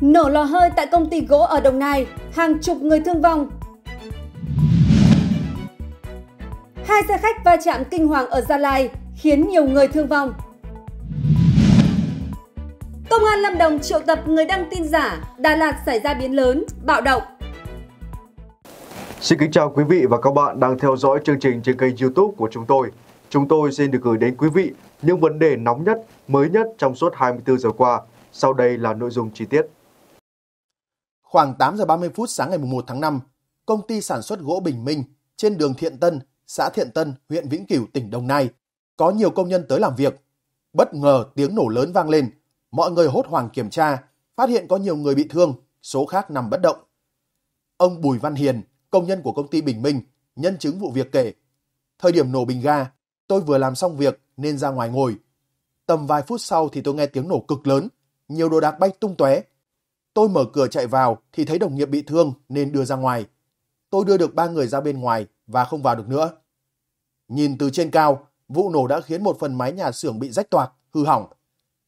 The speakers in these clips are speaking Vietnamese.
Nổ lò hơi tại công ty gỗ ở Đồng Nai, hàng chục người thương vong. Hai xe khách va chạm kinh hoàng ở Gia Lai khiến nhiều người thương vong. Công an Lâm Đồng triệu tập người đăng tin giả, Đà Lạt xảy ra biến lớn, bạo động. Xin kính chào quý vị và các bạn đang theo dõi chương trình trên kênh youtube của chúng tôi. Chúng tôi xin được gửi đến quý vị những vấn đề nóng nhất, mới nhất trong suốt 24 giờ qua. Sau đây là nội dung chi tiết. Khoảng 8 giờ 30 phút sáng ngày 1 tháng 5, công ty sản xuất gỗ Bình Minh trên đường Thiện Tân, xã Thiện Tân, huyện Vĩnh Cửu, tỉnh Đồng Nai, có nhiều công nhân tới làm việc. Bất ngờ tiếng nổ lớn vang lên, mọi người hốt hoảng kiểm tra, phát hiện có nhiều người bị thương, số khác nằm bất động. Ông Bùi Văn Hiền, công nhân của công ty Bình Minh, nhân chứng vụ việc kể. Thời điểm nổ bình ga, tôi vừa làm xong việc nên ra ngoài ngồi. Tầm vài phút sau thì tôi nghe tiếng nổ cực lớn, nhiều đồ đạc bay tung tóe, Tôi mở cửa chạy vào thì thấy đồng nghiệp bị thương nên đưa ra ngoài. Tôi đưa được ba người ra bên ngoài và không vào được nữa. Nhìn từ trên cao, vụ nổ đã khiến một phần mái nhà xưởng bị rách toạc, hư hỏng.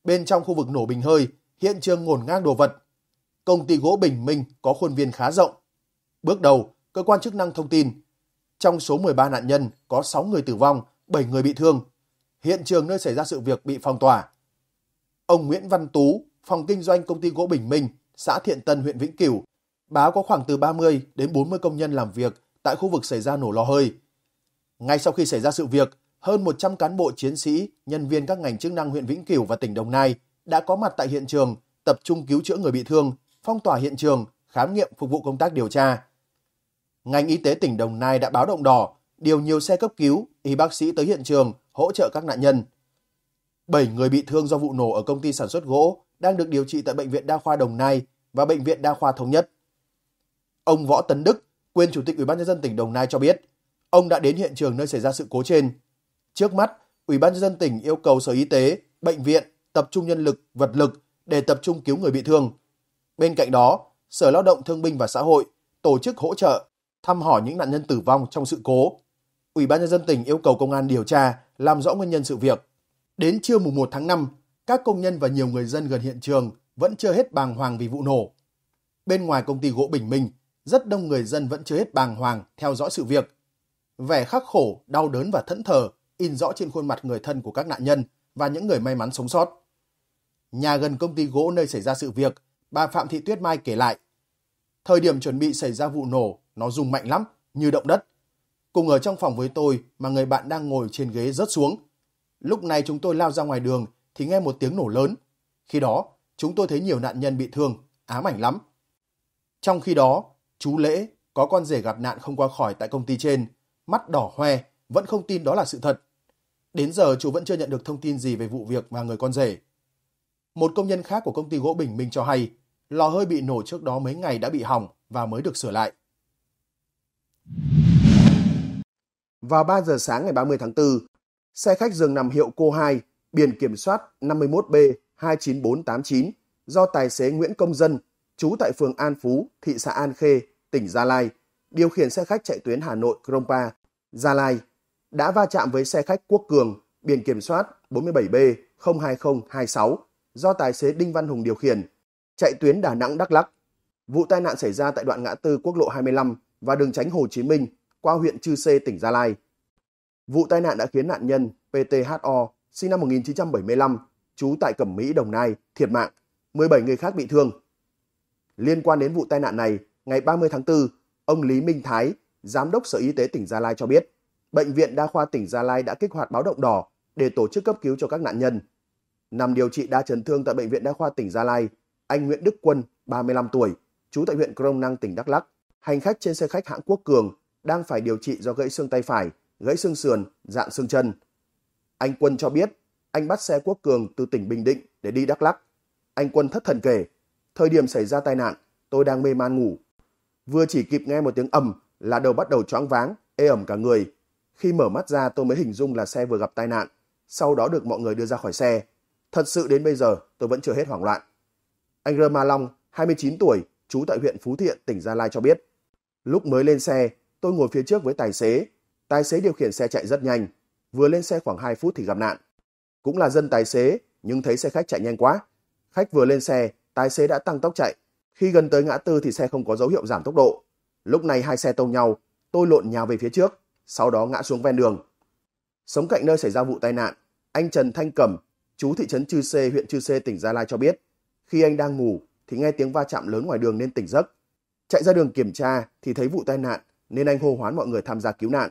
Bên trong khu vực nổ bình hơi, hiện trường ngổn ngang đồ vật. Công ty gỗ Bình Minh có khuôn viên khá rộng. Bước đầu, cơ quan chức năng thông tin, trong số 13 nạn nhân có 6 người tử vong, 7 người bị thương. Hiện trường nơi xảy ra sự việc bị phong tỏa. Ông Nguyễn Văn Tú, phòng kinh doanh công ty gỗ Bình Minh xã Thiện Tân, huyện Vĩnh Cửu. Báo có khoảng từ 30 đến 40 công nhân làm việc tại khu vực xảy ra nổ lò hơi. Ngay sau khi xảy ra sự việc, hơn 100 cán bộ chiến sĩ, nhân viên các ngành chức năng huyện Vĩnh Cửu và tỉnh Đồng Nai đã có mặt tại hiện trường, tập trung cứu chữa người bị thương, phong tỏa hiện trường, khám nghiệm phục vụ công tác điều tra. Ngành y tế tỉnh Đồng Nai đã báo động đỏ, điều nhiều xe cấp cứu, y bác sĩ tới hiện trường hỗ trợ các nạn nhân. 7 người bị thương do vụ nổ ở công ty sản xuất gỗ đang được điều trị tại Bệnh viện Đa khoa Đồng Nai và Bệnh viện Đa khoa Thống Nhất. Ông Võ Tấn Đức, quyền Chủ tịch Ủy ban nhân dân tỉnh Đồng Nai cho biết, ông đã đến hiện trường nơi xảy ra sự cố trên. Trước mắt, Ủy ban nhân dân tỉnh yêu cầu Sở Y tế, bệnh viện tập trung nhân lực, vật lực để tập trung cứu người bị thương. Bên cạnh đó, Sở Lao động Thương binh và Xã hội tổ chức hỗ trợ, thăm hỏi những nạn nhân tử vong trong sự cố. Ủy ban nhân dân tỉnh yêu cầu công an điều tra, làm rõ nguyên nhân sự việc. Đến trưa mùng 1 tháng 5, các công nhân và nhiều người dân gần hiện trường vẫn chưa hết bàng hoàng vì vụ nổ. Bên ngoài công ty gỗ Bình Minh, rất đông người dân vẫn chưa hết bàng hoàng theo dõi sự việc. Vẻ khắc khổ, đau đớn và thẫn thờ in rõ trên khuôn mặt người thân của các nạn nhân và những người may mắn sống sót. Nhà gần công ty gỗ nơi xảy ra sự việc, bà Phạm Thị Tuyết Mai kể lại. Thời điểm chuẩn bị xảy ra vụ nổ, nó rung mạnh lắm, như động đất. Cùng ở trong phòng với tôi mà người bạn đang ngồi trên ghế rớt xuống. Lúc này chúng tôi lao ra ngoài đường thì nghe một tiếng nổ lớn. Khi đó, chúng tôi thấy nhiều nạn nhân bị thương, ám ảnh lắm. Trong khi đó, chú Lễ có con rể gặp nạn không qua khỏi tại công ty trên, mắt đỏ hoe, vẫn không tin đó là sự thật. Đến giờ chú vẫn chưa nhận được thông tin gì về vụ việc và người con rể. Một công nhân khác của công ty gỗ Bình Minh cho hay, lò hơi bị nổ trước đó mấy ngày đã bị hỏng và mới được sửa lại. Vào 3 giờ sáng ngày 30 tháng 4, xe khách dường nằm hiệu Cô 2 biển kiểm soát 51B 29489 do tài xế Nguyễn Công Dân, trú tại phường An Phú, thị xã An Khê, tỉnh Gia Lai, điều khiển xe khách chạy tuyến Hà Nội Krompa, Gia Lai, đã va chạm với xe khách Quốc Cường, biển kiểm soát 47B 02026 do tài xế Đinh Văn Hùng điều khiển, chạy tuyến Đà Nẵng Đắk lắc Vụ tai nạn xảy ra tại đoạn ngã tư quốc lộ 25 và đường tránh Hồ Chí Minh qua huyện Chư Sê, tỉnh Gia Lai. Vụ tai nạn đã khiến nạn nhân PTHO sinh năm 1975, trú tại Cẩm Mỹ, Đồng Nai, thiệt mạng, 17 người khác bị thương. Liên quan đến vụ tai nạn này, ngày 30 tháng 4, ông Lý Minh Thái, Giám đốc Sở Y tế tỉnh Gia Lai cho biết, Bệnh viện Đa khoa tỉnh Gia Lai đã kích hoạt báo động đỏ để tổ chức cấp cứu cho các nạn nhân. Nằm điều trị đa chấn thương tại Bệnh viện Đa khoa tỉnh Gia Lai, anh Nguyễn Đức Quân, 35 tuổi, trú tại huyện Crong Năng, tỉnh Đắk Lắc, hành khách trên xe khách hãng Quốc Cường đang phải điều trị do gãy xương tay phải, gãy xương sườn, dạn xương chân. Anh Quân cho biết anh bắt xe quốc cường từ tỉnh Bình Định để đi Đắk Lắk. Anh Quân thất thần kể, thời điểm xảy ra tai nạn, tôi đang mê man ngủ. Vừa chỉ kịp nghe một tiếng ầm là đầu bắt đầu choáng váng, ê ẩm cả người. Khi mở mắt ra tôi mới hình dung là xe vừa gặp tai nạn, sau đó được mọi người đưa ra khỏi xe. Thật sự đến bây giờ tôi vẫn chưa hết hoảng loạn. Anh Rơ Ma Long, 29 tuổi, trú tại huyện Phú Thiện, tỉnh Gia Lai cho biết. Lúc mới lên xe, tôi ngồi phía trước với tài xế. Tài xế điều khiển xe chạy rất nhanh. Vừa lên xe khoảng 2 phút thì gặp nạn. Cũng là dân tài xế, nhưng thấy xe khách chạy nhanh quá. Khách vừa lên xe, tài xế đã tăng tốc chạy. Khi gần tới ngã tư thì xe không có dấu hiệu giảm tốc độ. Lúc này hai xe tông nhau, tôi lộn nhào về phía trước, sau đó ngã xuống ven đường. Sống cạnh nơi xảy ra vụ tai nạn, anh Trần Thanh Cẩm, chú thị trấn Chư Sê, huyện Chư Sê, tỉnh Gia Lai cho biết, khi anh đang ngủ thì nghe tiếng va chạm lớn ngoài đường nên tỉnh giấc. Chạy ra đường kiểm tra thì thấy vụ tai nạn nên anh hô hoán mọi người tham gia cứu nạn.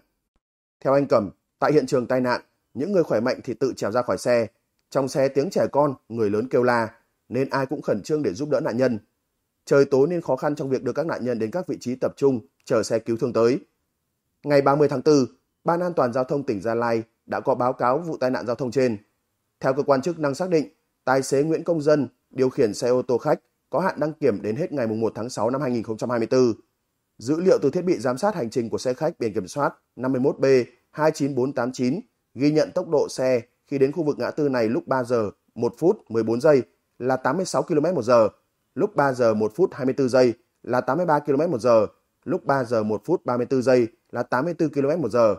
Theo anh Cẩm, tại hiện trường tai nạn, những người khỏe mạnh thì tự trèo ra khỏi xe. Trong xe tiếng trẻ con, người lớn kêu la, nên ai cũng khẩn trương để giúp đỡ nạn nhân. Trời tối nên khó khăn trong việc đưa các nạn nhân đến các vị trí tập trung, chờ xe cứu thương tới. Ngày 30 tháng 4, Ban An toàn Giao thông tỉnh Gia Lai đã có báo cáo vụ tai nạn giao thông trên. Theo cơ quan chức năng xác định, tài xế Nguyễn Công Dân điều khiển xe ô tô khách có hạn đăng kiểm đến hết ngày 1 tháng 6 năm 2024. Dữ liệu từ thiết bị giám sát hành trình của xe khách biển kiểm soát 51B 29489 ghi nhận tốc độ xe khi đến khu vực ngã tư này lúc 3 giờ 1 phút 14 giây là 86 km một giờ, lúc 3 giờ 1 phút 24 giây là 83 km một giờ, lúc 3 giờ 1 phút 34 giây là 84 km một giờ.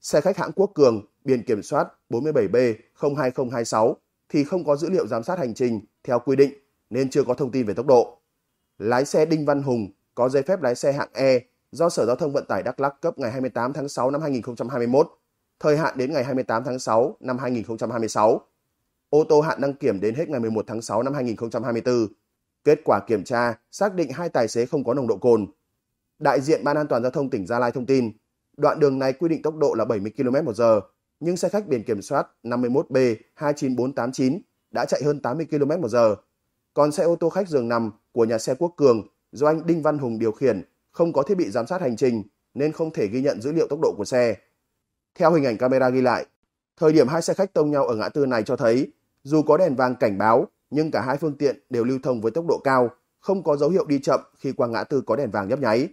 Xe khách hãng Quốc Cường biển kiểm soát 47B 02026 thì không có dữ liệu giám sát hành trình theo quy định nên chưa có thông tin về tốc độ. Lái xe Đinh Văn Hùng có giấy phép lái xe hạng E do Sở Giao thông Vận tải Đắk Lắk cấp ngày 28 tháng 6 năm 2021 thời hạn đến ngày 28 tháng 6 năm 2026. Ô tô hạn đăng kiểm đến hết ngày 11 tháng 6 năm 2024. Kết quả kiểm tra xác định hai tài xế không có nồng độ cồn. Đại diện Ban an toàn giao thông tỉnh Gia Lai thông tin, đoạn đường này quy định tốc độ là 70 km/h, nhưng xe khách biển kiểm soát 51B29489 đã chạy hơn 80 km/h. Còn xe ô tô khách giường nằm của nhà xe Quốc Cường do anh Đinh Văn Hùng điều khiển không có thiết bị giám sát hành trình nên không thể ghi nhận dữ liệu tốc độ của xe. Theo hình ảnh camera ghi lại, thời điểm hai xe khách tông nhau ở ngã tư này cho thấy dù có đèn vàng cảnh báo nhưng cả hai phương tiện đều lưu thông với tốc độ cao, không có dấu hiệu đi chậm khi qua ngã tư có đèn vàng nhấp nháy.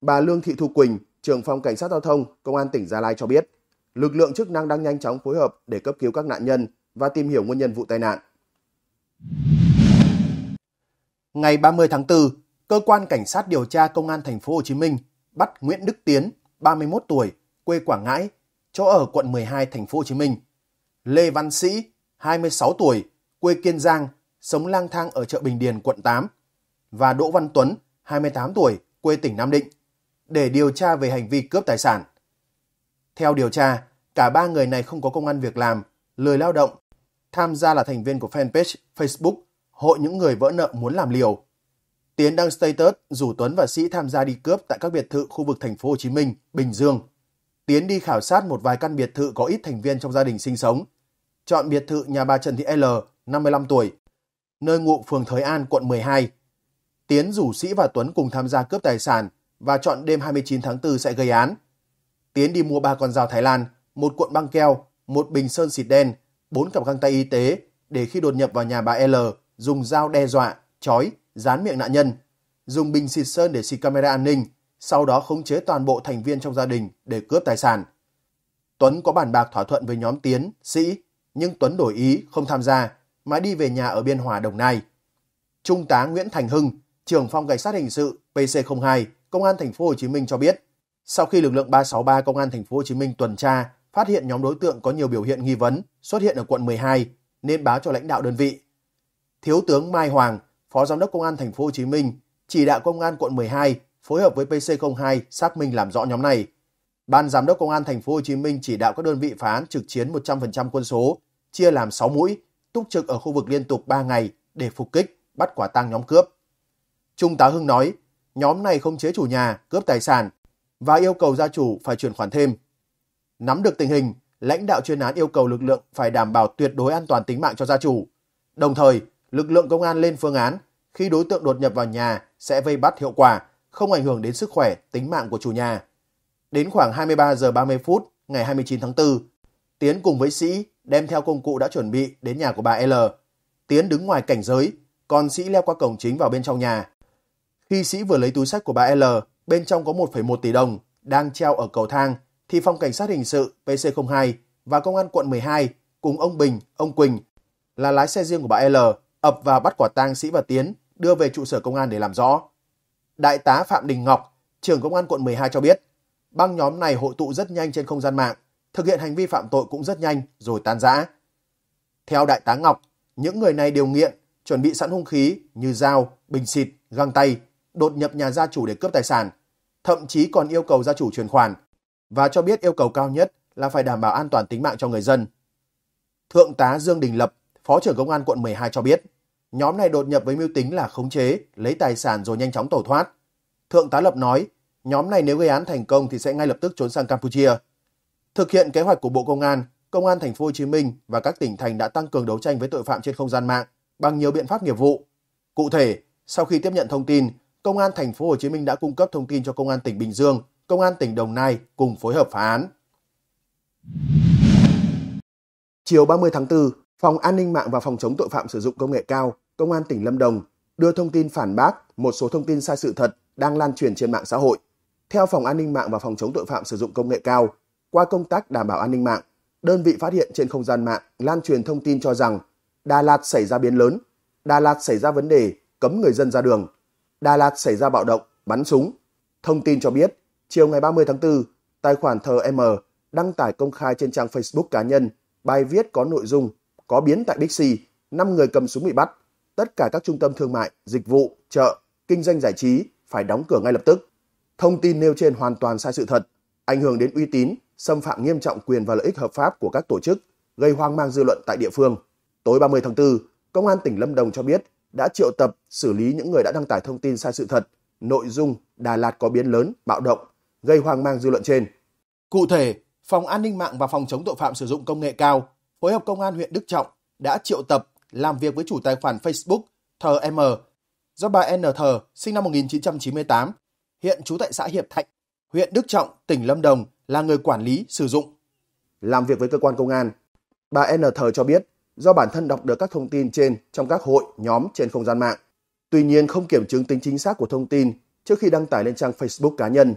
Bà Lương Thị Thu Quỳnh, trưởng phòng cảnh sát giao thông, công an tỉnh Gia Lai cho biết, lực lượng chức năng đang nhanh chóng phối hợp để cấp cứu các nạn nhân và tìm hiểu nguyên nhân vụ tai nạn. Ngày 30 tháng 4, cơ quan cảnh sát điều tra công an thành phố Hồ Chí Minh bắt Nguyễn Đức Tiến, 31 tuổi, quê Quảng Ngãi, chỗ ở quận 12 thành phố Hồ Chí Minh. Lê Văn Sĩ, 26 tuổi, quê Kiên Giang, sống lang thang ở chợ Bình Điền quận 8 và Đỗ Văn Tuấn, 28 tuổi, quê tỉnh Nam Định để điều tra về hành vi cướp tài sản. Theo điều tra, cả ba người này không có công an việc làm, lười lao động, tham gia là thành viên của fanpage Facebook Hội những người vỡ nợ muốn làm liều. Tiến đăng status rủ Tuấn và Sĩ tham gia đi cướp tại các biệt thự khu vực thành phố Hồ Chí Minh, Bình Dương Tiến đi khảo sát một vài căn biệt thự có ít thành viên trong gia đình sinh sống. Chọn biệt thự nhà bà Trần Thị L, 55 tuổi, nơi ngụ phường Thới An, quận 12. Tiến rủ Sĩ và Tuấn cùng tham gia cướp tài sản và chọn đêm 29 tháng 4 sẽ gây án. Tiến đi mua ba con dao Thái Lan, một cuộn băng keo, một bình sơn xịt đen, bốn cặp găng tay y tế để khi đột nhập vào nhà bà L, dùng dao đe dọa, chói, dán miệng nạn nhân, dùng bình xịt sơn để xịt camera an ninh, sau đó khống chế toàn bộ thành viên trong gia đình để cướp tài sản. Tuấn có bàn bạc thỏa thuận với nhóm Tiến, Sĩ, nhưng Tuấn đổi ý không tham gia mà đi về nhà ở Biên Hòa, Đồng Nai. Trung tá Nguyễn Thành Hưng, trưởng phòng cảnh sát hình sự PC02, Công an thành phố Hồ Chí Minh cho biết, sau khi lực lượng 363 Công an thành phố Hồ Chí Minh tuần tra, phát hiện nhóm đối tượng có nhiều biểu hiện nghi vấn xuất hiện ở quận 12 nên báo cho lãnh đạo đơn vị. Thiếu tướng Mai Hoàng, Phó Giám đốc Công an thành phố Hồ Chí Minh chỉ đạo Công an quận 12 phối hợp với PC02 xác minh làm rõ nhóm này. Ban giám đốc công an thành phố Hồ Chí Minh chỉ đạo các đơn vị phá án trực chiến 100% quân số, chia làm 6 mũi, túc trực ở khu vực liên tục 3 ngày để phục kích, bắt quả tang nhóm cướp. Trung tá Hưng nói, nhóm này không chế chủ nhà, cướp tài sản và yêu cầu gia chủ phải chuyển khoản thêm. Nắm được tình hình, lãnh đạo chuyên án yêu cầu lực lượng phải đảm bảo tuyệt đối an toàn tính mạng cho gia chủ. Đồng thời, lực lượng công an lên phương án khi đối tượng đột nhập vào nhà sẽ vây bắt hiệu quả không ảnh hưởng đến sức khỏe, tính mạng của chủ nhà. Đến khoảng 23 giờ 30 phút ngày 29 tháng 4, Tiến cùng với Sĩ đem theo công cụ đã chuẩn bị đến nhà của bà L. Tiến đứng ngoài cảnh giới, còn Sĩ leo qua cổng chính vào bên trong nhà. Khi Sĩ vừa lấy túi sách của bà L, bên trong có 1,1 tỷ đồng, đang treo ở cầu thang, thì phòng cảnh sát hình sự PC02 và công an quận 12 cùng ông Bình, ông Quỳnh là lái xe riêng của bà L ập vào bắt quả tang Sĩ và Tiến đưa về trụ sở công an để làm rõ. Đại tá Phạm Đình Ngọc, trưởng công an quận 12 cho biết, băng nhóm này hội tụ rất nhanh trên không gian mạng, thực hiện hành vi phạm tội cũng rất nhanh rồi tan rã. Theo Đại tá Ngọc, những người này đều nghiện, chuẩn bị sẵn hung khí như dao, bình xịt, găng tay, đột nhập nhà gia chủ để cướp tài sản, thậm chí còn yêu cầu gia chủ chuyển khoản và cho biết yêu cầu cao nhất là phải đảm bảo an toàn tính mạng cho người dân. Thượng tá Dương Đình Lập, Phó trưởng Công an quận 12 cho biết nhóm này đột nhập với mưu tính là khống chế, lấy tài sản rồi nhanh chóng tẩu thoát. Thượng tá Lập nói, nhóm này nếu gây án thành công thì sẽ ngay lập tức trốn sang Campuchia. Thực hiện kế hoạch của Bộ Công an, Công an Thành phố Hồ Chí Minh và các tỉnh thành đã tăng cường đấu tranh với tội phạm trên không gian mạng bằng nhiều biện pháp nghiệp vụ. Cụ thể, sau khi tiếp nhận thông tin, Công an Thành phố Hồ Chí Minh đã cung cấp thông tin cho Công an tỉnh Bình Dương, Công an tỉnh Đồng Nai cùng phối hợp phá án. Chiều 30 tháng 4, Phòng An ninh mạng và Phòng chống tội phạm sử dụng công nghệ cao Công an tỉnh Lâm Đồng đưa thông tin phản bác một số thông tin sai sự thật đang lan truyền trên mạng xã hội. Theo Phòng An ninh mạng và Phòng chống tội phạm sử dụng công nghệ cao, qua công tác đảm bảo an ninh mạng, đơn vị phát hiện trên không gian mạng lan truyền thông tin cho rằng Đà Lạt xảy ra biến lớn, Đà Lạt xảy ra vấn đề cấm người dân ra đường, Đà Lạt xảy ra bạo động, bắn súng. Thông tin cho biết, chiều ngày 30 tháng 4, tài khoản thờ M đăng tải công khai trên trang Facebook cá nhân bài viết có nội dung có biến tại Bixi, 5 người cầm súng bị bắt, tất cả các trung tâm thương mại, dịch vụ, chợ, kinh doanh giải trí phải đóng cửa ngay lập tức. Thông tin nêu trên hoàn toàn sai sự thật, ảnh hưởng đến uy tín, xâm phạm nghiêm trọng quyền và lợi ích hợp pháp của các tổ chức, gây hoang mang dư luận tại địa phương. Tối 30 tháng 4, Công an tỉnh Lâm Đồng cho biết đã triệu tập xử lý những người đã đăng tải thông tin sai sự thật, nội dung Đà Lạt có biến lớn, bạo động, gây hoang mang dư luận trên. Cụ thể, Phòng An ninh mạng và Phòng chống tội phạm sử dụng công nghệ cao phối hợp Công an huyện Đức Trọng đã triệu tập làm việc với chủ tài khoản Facebook Thờ M do bà N Thờ sinh năm 1998, hiện trú tại xã Hiệp Thạnh, huyện Đức Trọng, tỉnh Lâm Đồng là người quản lý sử dụng. Làm việc với cơ quan công an, bà N Thờ cho biết do bản thân đọc được các thông tin trên trong các hội, nhóm trên không gian mạng. Tuy nhiên không kiểm chứng tính chính xác của thông tin trước khi đăng tải lên trang Facebook cá nhân.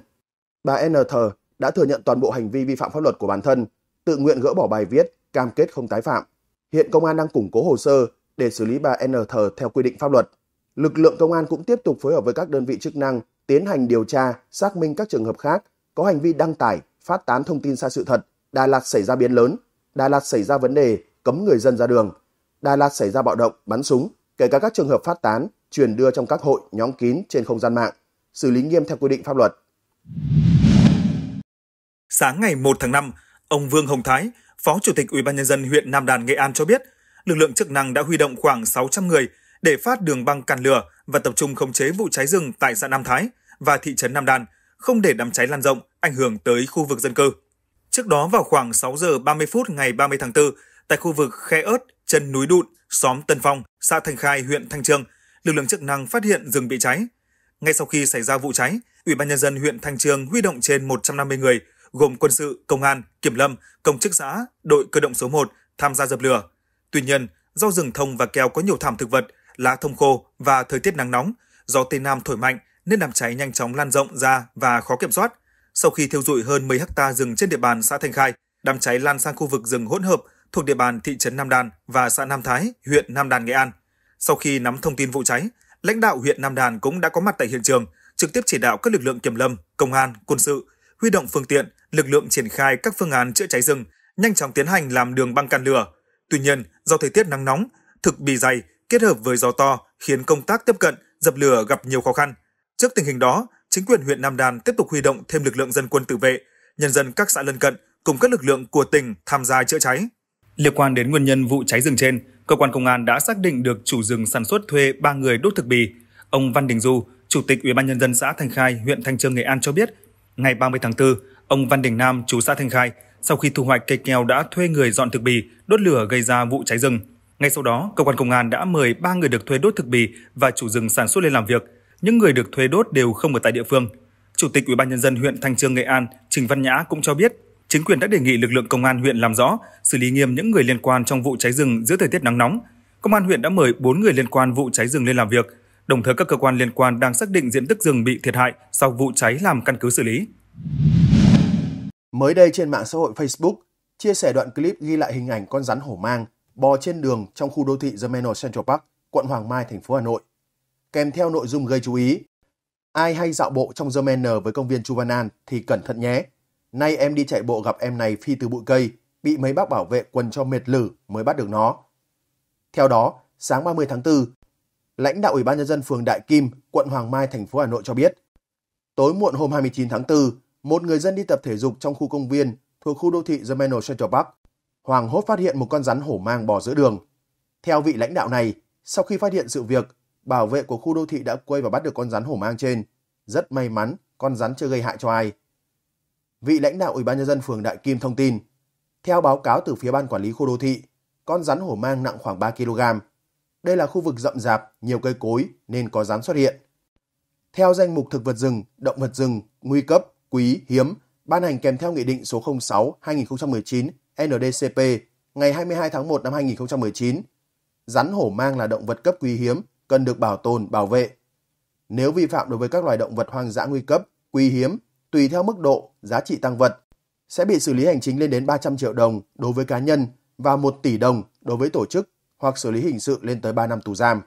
Bà N Thờ đã thừa nhận toàn bộ hành vi vi phạm pháp luật của bản thân, tự nguyện gỡ bỏ bài viết, cam kết không tái phạm. Hiện công an đang củng cố hồ sơ để xử lý bà N thờ theo quy định pháp luật. Lực lượng công an cũng tiếp tục phối hợp với các đơn vị chức năng tiến hành điều tra, xác minh các trường hợp khác có hành vi đăng tải, phát tán thông tin sai sự thật. Đà Lạt xảy ra biến lớn, Đà Lạt xảy ra vấn đề cấm người dân ra đường, Đà Lạt xảy ra bạo động, bắn súng, kể cả các trường hợp phát tán, truyền đưa trong các hội, nhóm kín trên không gian mạng, xử lý nghiêm theo quy định pháp luật. Sáng ngày 1 tháng 5, ông Vương Hồng Thái, Phó Chủ tịch UBND huyện Nam Đàn, Nghệ An cho biết, lực lượng chức năng đã huy động khoảng 600 người để phát đường băng cản lửa và tập trung khống chế vụ cháy rừng tại xã Nam Thái và thị trấn Nam Đàn, không để đám cháy lan rộng, ảnh hưởng tới khu vực dân cư. Trước đó vào khoảng 6 giờ 30 phút ngày 30 tháng 4, tại khu vực khe ớt, chân núi đụn, xóm Tân Phong, xã Thanh Khai, huyện Thanh Trương, lực lượng chức năng phát hiện rừng bị cháy. Ngay sau khi xảy ra vụ cháy, Ủy ban nhân dân huyện Thanh Trương huy động trên 150 người gồm quân sự, công an, kiểm lâm, công chức xã, đội cơ động số 1 tham gia dập lửa. Tuy nhiên, do rừng thông và keo có nhiều thảm thực vật, lá thông khô và thời tiết nắng nóng, gió tây nam thổi mạnh nên đám cháy nhanh chóng lan rộng ra và khó kiểm soát. Sau khi thiêu rụi hơn 10 ha rừng trên địa bàn xã Thanh Khai, đám cháy lan sang khu vực rừng hỗn hợp thuộc địa bàn thị trấn Nam Đàn và xã Nam Thái, huyện Nam Đàn, Nghệ An. Sau khi nắm thông tin vụ cháy, lãnh đạo huyện Nam Đàn cũng đã có mặt tại hiện trường, trực tiếp chỉ đạo các lực lượng kiểm lâm, công an, quân sự, huy động phương tiện, lực lượng triển khai các phương án chữa cháy rừng, nhanh chóng tiến hành làm đường băng cản lửa. Tuy nhiên, do thời tiết nắng nóng, thực bì dày kết hợp với gió to khiến công tác tiếp cận, dập lửa gặp nhiều khó khăn. Trước tình hình đó, chính quyền huyện Nam Đàn tiếp tục huy động thêm lực lượng dân quân tự vệ, nhân dân các xã lân cận cùng các lực lượng của tỉnh tham gia chữa cháy. Liên quan đến nguyên nhân vụ cháy rừng trên, cơ quan công an đã xác định được chủ rừng sản xuất thuê 3 người đốt thực bì. Ông Văn Đình Du, Chủ tịch Ủy ban nhân dân xã Thanh Khai, huyện Thanh Trương, Nghệ An cho biết, ngày 30 tháng 4, Ông Văn Đình Nam, chú xã Thanh Khai, sau khi thu hoạch cây keo đã thuê người dọn thực bì, đốt lửa gây ra vụ cháy rừng. Ngay sau đó, cơ quan công an đã mời 3 người được thuê đốt thực bì và chủ rừng sản xuất lên làm việc. Những người được thuê đốt đều không ở tại địa phương. Chủ tịch Ủy ban nhân dân huyện Thanh Trương Nghệ An, Trình Văn Nhã cũng cho biết, chính quyền đã đề nghị lực lượng công an huyện làm rõ, xử lý nghiêm những người liên quan trong vụ cháy rừng giữa thời tiết nắng nóng. Công an huyện đã mời 4 người liên quan vụ cháy rừng lên làm việc, đồng thời các cơ quan liên quan đang xác định diện tích rừng bị thiệt hại sau vụ cháy làm căn cứ xử lý. Mới đây trên mạng xã hội Facebook, chia sẻ đoạn clip ghi lại hình ảnh con rắn hổ mang bò trên đường trong khu đô thị The Manor Central Park, quận Hoàng Mai, thành phố Hà Nội. Kèm theo nội dung gây chú ý, ai hay dạo bộ trong The Manor với công viên Chu Văn An thì cẩn thận nhé. Nay em đi chạy bộ gặp em này phi từ bụi cây, bị mấy bác bảo vệ quần cho mệt lử mới bắt được nó. Theo đó, sáng 30 tháng 4, lãnh đạo Ủy ban nhân dân phường Đại Kim, quận Hoàng Mai, thành phố Hà Nội cho biết, tối muộn hôm 29 tháng 4, một người dân đi tập thể dục trong khu công viên thuộc khu đô thị Germinal Central Park, hoàng hốt phát hiện một con rắn hổ mang bò giữa đường. Theo vị lãnh đạo này, sau khi phát hiện sự việc, bảo vệ của khu đô thị đã quay và bắt được con rắn hổ mang trên. Rất may mắn, con rắn chưa gây hại cho ai. Vị lãnh đạo Ủy ban nhân dân phường Đại Kim thông tin, theo báo cáo từ phía ban quản lý khu đô thị, con rắn hổ mang nặng khoảng 3 kg. Đây là khu vực rậm rạp, nhiều cây cối nên có rắn xuất hiện. Theo danh mục thực vật rừng, động vật rừng nguy cấp quý, hiếm ban hành kèm theo Nghị định số 06-2019 NDCP ngày 22 tháng 1 năm 2019. Rắn hổ mang là động vật cấp quý hiếm, cần được bảo tồn, bảo vệ. Nếu vi phạm đối với các loài động vật hoang dã nguy cấp, quý hiếm, tùy theo mức độ, giá trị tăng vật, sẽ bị xử lý hành chính lên đến 300 triệu đồng đối với cá nhân và 1 tỷ đồng đối với tổ chức hoặc xử lý hình sự lên tới 3 năm tù giam.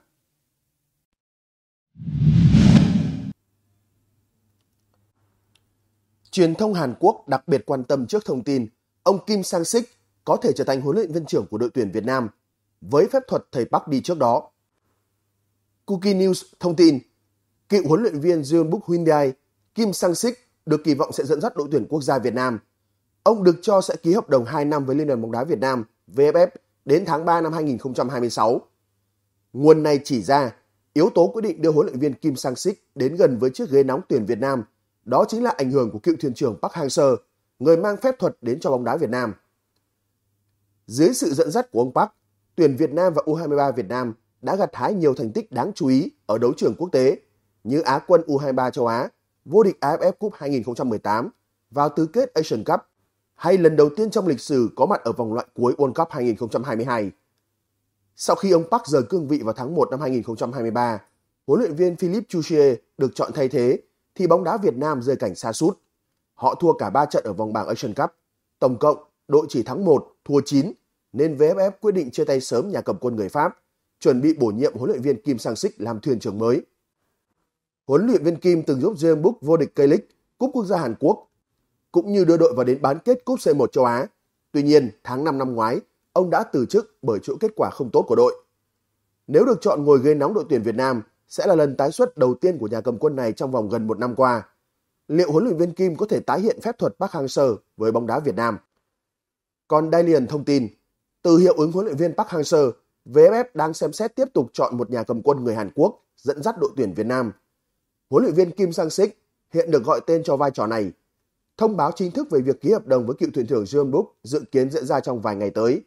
Truyền thông Hàn Quốc đặc biệt quan tâm trước thông tin ông Kim Sang-sik có thể trở thành huấn luyện viên trưởng của đội tuyển Việt Nam với phép thuật thầy Park đi trước đó. Cookie News thông tin, cựu huấn luyện viên Dương Buk Hyundai Kim Sang-sik được kỳ vọng sẽ dẫn dắt đội tuyển quốc gia Việt Nam. Ông được cho sẽ ký hợp đồng 2 năm với Liên đoàn bóng đá Việt Nam VFF đến tháng 3 năm 2026. Nguồn này chỉ ra, yếu tố quyết định đưa huấn luyện viên Kim Sang-sik đến gần với chiếc ghế nóng tuyển Việt Nam – đó chính là ảnh hưởng của cựu thuyền trưởng Park Hang-seo, người mang phép thuật đến cho bóng đá Việt Nam. Dưới sự dẫn dắt của ông Park, tuyển Việt Nam và U23 Việt Nam đã gặt hái nhiều thành tích đáng chú ý ở đấu trường quốc tế như Á quân U23 châu Á, vô địch AFF Cup 2018, vào tứ kết Asian Cup hay lần đầu tiên trong lịch sử có mặt ở vòng loại cuối World Cup 2022. Sau khi ông Park rời cương vị vào tháng 1 năm 2023, huấn luyện viên Philippe Chuchie được chọn thay thế thì bóng đá Việt Nam rơi cảnh xa sút. Họ thua cả 3 trận ở vòng bảng Asian Cup. Tổng cộng, đội chỉ thắng 1, thua 9, nên VFF quyết định chia tay sớm nhà cầm quân người Pháp, chuẩn bị bổ nhiệm huấn luyện viên Kim Sang Sik làm thuyền trưởng mới. Huấn luyện viên Kim từng giúp James Book vô địch K-League, Cúp Quốc gia Hàn Quốc, cũng như đưa đội vào đến bán kết Cúp C1 châu Á. Tuy nhiên, tháng 5 năm ngoái, ông đã từ chức bởi chỗ kết quả không tốt của đội. Nếu được chọn ngồi ghế nóng đội tuyển Việt Nam, sẽ là lần tái xuất đầu tiên của nhà cầm quân này trong vòng gần một năm qua. Liệu huấn luyện viên Kim có thể tái hiện phép thuật Park Hang-seo với bóng đá Việt Nam? Còn Đài Liền thông tin, từ hiệu ứng huấn luyện viên Park Hang-seo, VFF đang xem xét tiếp tục chọn một nhà cầm quân người Hàn Quốc dẫn dắt đội tuyển Việt Nam. Huấn luyện viên Kim Sang-sik hiện được gọi tên cho vai trò này. Thông báo chính thức về việc ký hợp đồng với cựu thuyền trưởng Jeon Buk dự kiến diễn ra trong vài ngày tới.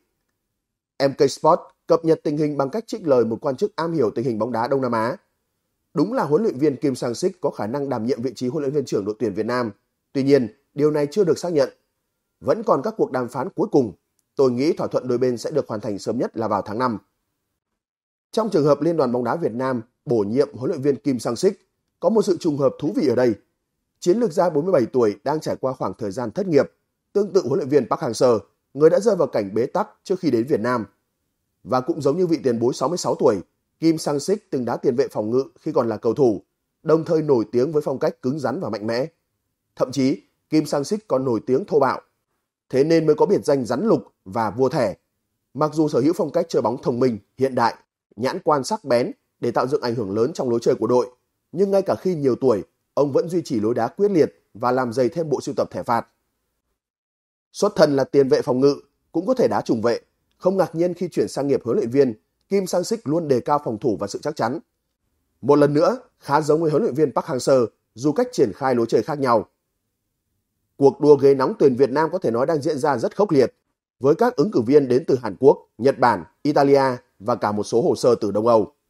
MK Sport cập nhật tình hình bằng cách trích lời một quan chức am hiểu tình hình bóng đá Đông Nam Á Đúng là huấn luyện viên Kim Sang Sik có khả năng đảm nhiệm vị trí huấn luyện viên trưởng đội tuyển Việt Nam. Tuy nhiên, điều này chưa được xác nhận. Vẫn còn các cuộc đàm phán cuối cùng. Tôi nghĩ thỏa thuận đôi bên sẽ được hoàn thành sớm nhất là vào tháng 5. Trong trường hợp Liên đoàn bóng đá Việt Nam bổ nhiệm huấn luyện viên Kim Sang Sik, có một sự trùng hợp thú vị ở đây. Chiến lược gia 47 tuổi đang trải qua khoảng thời gian thất nghiệp, tương tự huấn luyện viên Park Hang-seo, người đã rơi vào cảnh bế tắc trước khi đến Việt Nam. Và cũng giống như vị tiền bối 66 tuổi, Kim Sang-sik từng đá tiền vệ phòng ngự khi còn là cầu thủ, đồng thời nổi tiếng với phong cách cứng rắn và mạnh mẽ. Thậm chí, Kim Sang-sik còn nổi tiếng thô bạo. Thế nên mới có biệt danh rắn lục và vua thẻ. Mặc dù sở hữu phong cách chơi bóng thông minh, hiện đại, nhãn quan sắc bén để tạo dựng ảnh hưởng lớn trong lối chơi của đội, nhưng ngay cả khi nhiều tuổi, ông vẫn duy trì lối đá quyết liệt và làm dày thêm bộ sưu tập thẻ phạt. Xuất thân là tiền vệ phòng ngự, cũng có thể đá trùng vệ, không ngạc nhiên khi chuyển sang nghiệp huấn luyện viên Kim Sang Sik luôn đề cao phòng thủ và sự chắc chắn. Một lần nữa, khá giống với huấn luyện viên Park Hang-seo dù cách triển khai lối chơi khác nhau. Cuộc đua ghế nóng tuyển Việt Nam có thể nói đang diễn ra rất khốc liệt, với các ứng cử viên đến từ Hàn Quốc, Nhật Bản, Italia và cả một số hồ sơ từ Đông Âu.